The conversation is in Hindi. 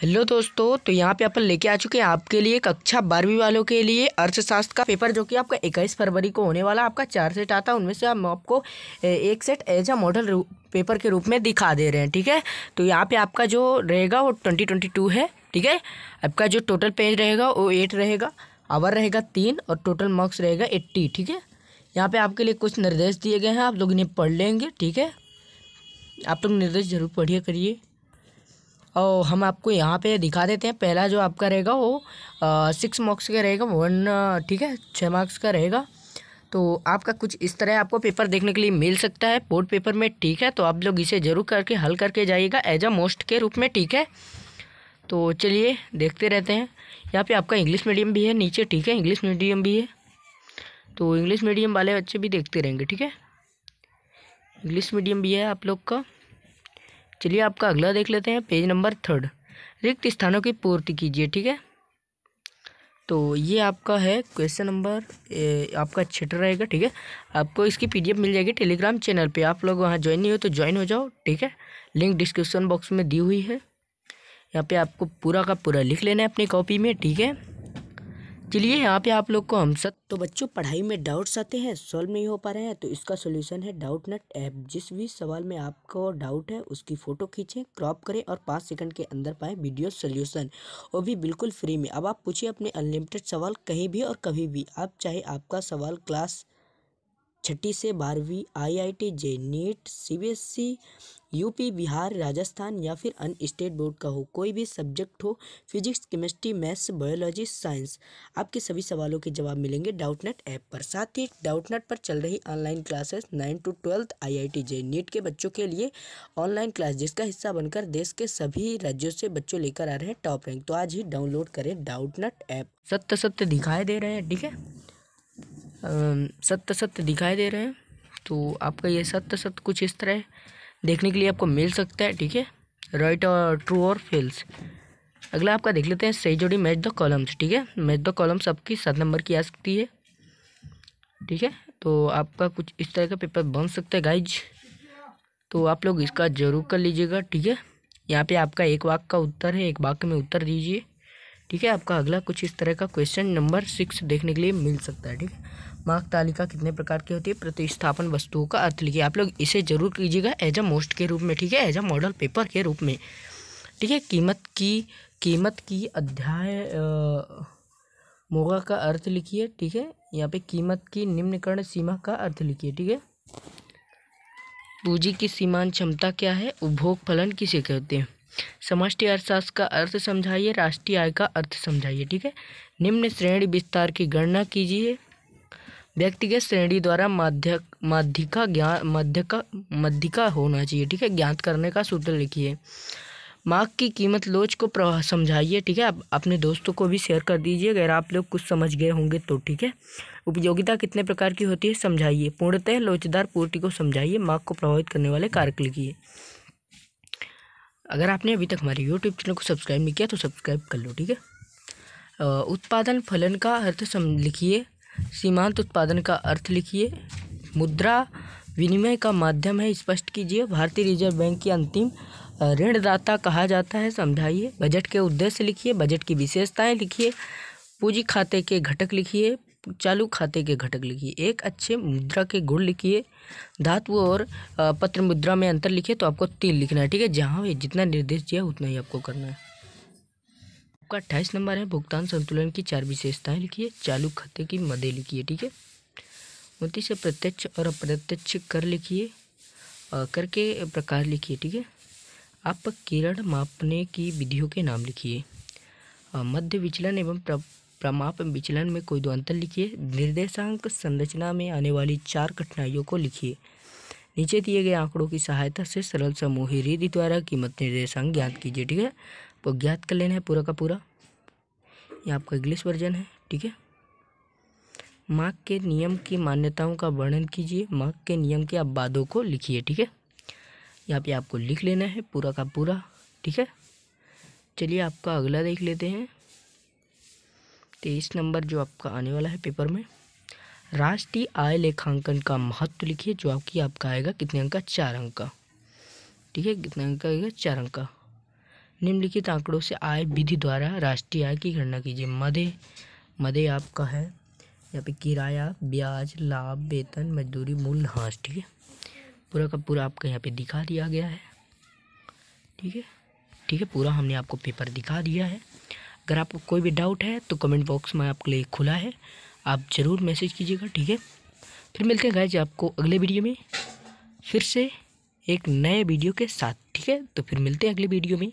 हेलो दोस्तों तो यहाँ पे अपन लेके आ चुके हैं आपके लिए कक्षा बारहवीं वालों के लिए अर्थशास्त्र का पेपर जो कि आपका इक्कीस फरवरी को होने वाला आपका चार सेट आता है उनमें से हम आपको एक set as a model paper के रूप में दिखा दे रहे हैं ठीक है तो यहाँ पे आपका जो रहेगा वो ट्वेंटी ट्वेंटी टू है ठीक है आपका जो टोटल पेज रहेगा वो एट रहेगा आवर रहेगा तीन और टोटल मार्क्स रहेगा एट्टी ठीक है यहाँ पर आपके लिए कुछ निर्देश दिए गए हैं आप लोग इन्हें पढ़ लेंगे ठीक है आप लोग निर्देश ज़रूर पढ़िए करिए और हम आपको यहाँ पे दिखा देते हैं पहला जो आपका रहेगा वो सिक्स मार्क्स का रहेगा वन ठीक है छः मार्क्स का रहेगा तो आपका कुछ इस तरह आपको पेपर देखने के लिए मिल सकता है बोर्ड पेपर में ठीक है तो आप लोग इसे ज़रूर करके हल करके जाइएगा एज अ मोस्ट के रूप में ठीक है तो चलिए देखते रहते हैं यहाँ पे आपका इंग्लिश मीडियम भी है नीचे ठीक है इंग्लिश मीडियम भी है तो इंग्लिश मीडियम वाले बच्चे भी देखते रहेंगे ठीक है इंग्लिश मीडियम भी है आप लोग का चलिए आपका अगला देख लेते हैं पेज नंबर थर्ड रिक्त स्थानों की पूर्ति कीजिए ठीक है तो ये आपका है क्वेश्चन नंबर आपका छठा रहेगा ठीक है आपको इसकी पीडीएफ मिल जाएगी टेलीग्राम चैनल पे आप लोग वहाँ ज्वाइन नहीं हो तो ज्वाइन हो जाओ ठीक है लिंक डिस्क्रिप्शन बॉक्स में दी हुई है यहाँ पे आपको पूरा का पूरा लिख लेना है अपनी कॉपी में ठीक है चलिए यहाँ पे आप लोग को हम सब तो बच्चों पढ़ाई में डाउट्स आते हैं सॉल्व नहीं हो पा रहे हैं तो इसका सोल्यूशन है डाउट नट ऐप जिस भी सवाल में आपको डाउट है उसकी फ़ोटो खींचें क्रॉप करें और पाँच सेकंड के अंदर पाएं वीडियो सोल्यूशन वो भी बिल्कुल फ्री में अब आप पूछिए अपने अनलिमिटेड सवाल कहीं भी और कभी भी आप चाहे आपका सवाल क्लास छठी से बारहवीं IIT JEE NEET CBSE UP Bihar Rajasthan या फिर अन्य स्टेट बोर्ड का हो कोई भी सब्जेक्ट हो physics chemistry maths biology science आपके सभी सवालों के जवाब मिलेंगे डाउटनेट ऐप पर साथ ही डाउटनेट पर चल रही online classes nine to twelfth IIT JEE NEET के बच्चों के लिए ऑनलाइन क्लास जिसका हिस्सा बनकर देश के सभी राज्यों से बच्चों लेकर आ रहे हैं टॉप रैंक तो आज ही डाउनलोड करें डाउटनेट ऐप सत्य सत्य दिखाई दे रहे हैं ठीक है सत्य सत्य दिखाई दे रहे हैं तो आपका ये सत्य सत्य कुछ इस तरह देखने के लिए आपको मिल सकता है ठीक है राइट और ट्रू और फेल्स अगला आपका देख लेते हैं सही जोड़ी मैच द कॉलम्स ठीक है मैच द कॉलम्स आपकी सात नंबर की आ सकती है ठीक है तो आपका कुछ इस तरह का पेपर बन सकता है गाइज तो आप लोग इसका जरूर कर लीजिएगा ठीक है यहाँ पे आपका एक वाक्य का उत्तर है एक वाक्य में उत्तर दीजिए ठीक है आपका अगला कुछ इस तरह का क्वेश्चन नंबर सिक्स देखने के लिए मिल सकता है ठीक है मार्क तालिका कितने प्रकार की होती है प्रतिस्थापन वस्तुओं का अर्थ लिखिए आप लोग इसे जरूर कीजिएगा एज अ मोस्ट के रूप में ठीक है एज अ मॉडल पेपर के रूप में ठीक है कीमत की कीमत की अध्याय मोगा का अर्थ लिखिए ठीक है यहाँ पे कीमत की निम्नकरण सीमा का अर्थ लिखिए ठीक है पूंजी की सीमांत क्षमता क्या है उपभोग फलन किसे कहते हैं समष्टि अर्थशास्त्र का अर्थ समझाइए राष्ट्रीय आय का अर्थ समझाइए ठीक है निम्न श्रेणी विस्तार की गणना कीजिए व्यक्तिगत श्रेणी द्वारा माध्य माध्यिका ज्ञान माध्यिका मध्यिका होना चाहिए ठीक है ज्ञात करने का सूत्र लिखिए मार्क की कीमत लोच को समझाइए ठीक है आप अपने दोस्तों को भी शेयर कर दीजिए अगर आप लोग कुछ समझ गए होंगे तो ठीक है उपयोगिता कितने प्रकार की होती है समझाइए पूर्णतः लोचदार पूर्ति को समझाइए मार्क को प्रभावित करने वाले कारक लिखिए अगर आपने अभी तक हमारे यूट्यूब चैनल को सब्सक्राइब नहीं किया तो सब्सक्राइब कर लो ठीक है उत्पादन फलन का अर्थ सम लिखिए सीमांत उत्पादन का अर्थ लिखिए मुद्रा विनिमय का माध्यम है स्पष्ट कीजिए भारतीय रिजर्व बैंक की अंतिम ऋणदाता कहा जाता है समझाइए बजट के उद्देश्य लिखिए बजट की विशेषताएं लिखिए पूंजी खाते के घटक लिखिए चालू खाते के घटक लिखिए एक अच्छे मुद्रा के गुण लिखिए धातु और पत्र मुद्रा में अंतर लिखिए तो आपको तीन लिखना है ठीक है जहाँ जितना निर्देश दिया उतना ही आपको करना है आपका अट्ठाईस नंबर है भुगतान संतुलन की चार विशेषताएँ लिखिए चालू खाते की मदे लिखिए ठीक है उनतीस से प्रत्यक्ष और अप्रत्यक्ष कर लिखिए कर के प्रकार लिखिए ठीक है आप किरण मापने की विधियों के नाम लिखिए मध्य विचलन एवं प्रमाप विचलन में कोई दो अंतर लिखिए निर्देशांक संरचना में आने वाली चार कठिनाइयों को लिखिए नीचे दिए गए आंकड़ों की सहायता से सरल समूही रीति द्वारा कीमत निर्देशांक ज्ञात कीजिए ठीक है वो तो ज्ञात कर लेना है पूरा का पूरा ये आपका इंग्लिश वर्जन है ठीक है मार्क के नियम की मान्यताओं का वर्णन कीजिए मार्क के नियम के आप को लिखिए ठीक है यहाँ पे आपको लिख लेना है पूरा का पूरा ठीक है चलिए आपका अगला देख लेते हैं तेईस नंबर जो आपका आने वाला है पेपर में राष्ट्रीय आय लेखांकन का महत्व लिखिए जो आपकी आपका आएगा कितने अंक का चार अंक का ठीक है कितने अंक का आएगा चार अंक का निम्नलिखित आंकड़ों से आय विधि द्वारा राष्ट्रीय आय की गणना कीजिए मदे मदे आपका है यहाँ पे किराया ब्याज लाभ वेतन मजदूरी मूल हाँस ठीक है पूरा का पूरा आपका यहाँ पे दिखा दिया गया है ठीक है ठीक है पूरा हमने आपको पेपर दिखा दिया है अगर आपको कोई भी डाउट है तो कमेंट बॉक्स में आपके लिए खुला है आप ज़रूर मैसेज कीजिएगा ठीक है फिर मिलते हैं गाइज आपको अगले वीडियो में फिर से एक नए वीडियो के साथ ठीक है तो फिर मिलते हैं अगले वीडियो में